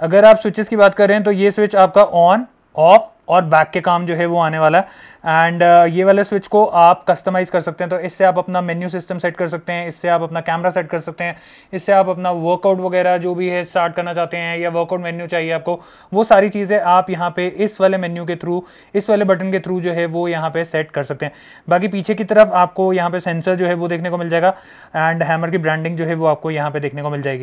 अगर आप स्विचेस की बात करें तो ये स्विच आपका ऑन ऑफ और बैक के काम जो है वो आने वाला है एंड uh, ये वाले स्विच को आप कस्टमाइज कर सकते हैं तो इससे आप अपना मेन्यू सिस्टम सेट कर सकते हैं इससे आप अपना कैमरा सेट कर सकते हैं इससे आप अपना वर्कआउट वगैरह जो भी है स्टार्ट करना चाहते हैं या वर्कआउट मेन्यू चाहिए आपको वो सारी चीज़ें आप यहाँ पे इस वाले मेन्यू के थ्रू इस वाले बटन के थ्रू जो है वो यहाँ पे सेट कर सकते हैं बाकी पीछे की तरफ आपको यहाँ पे सेंसर जो है वो देखने को मिल जाएगा एंड हैमर की ब्रांडिंग जो है वो आपको यहाँ पे देखने को मिल जाएगी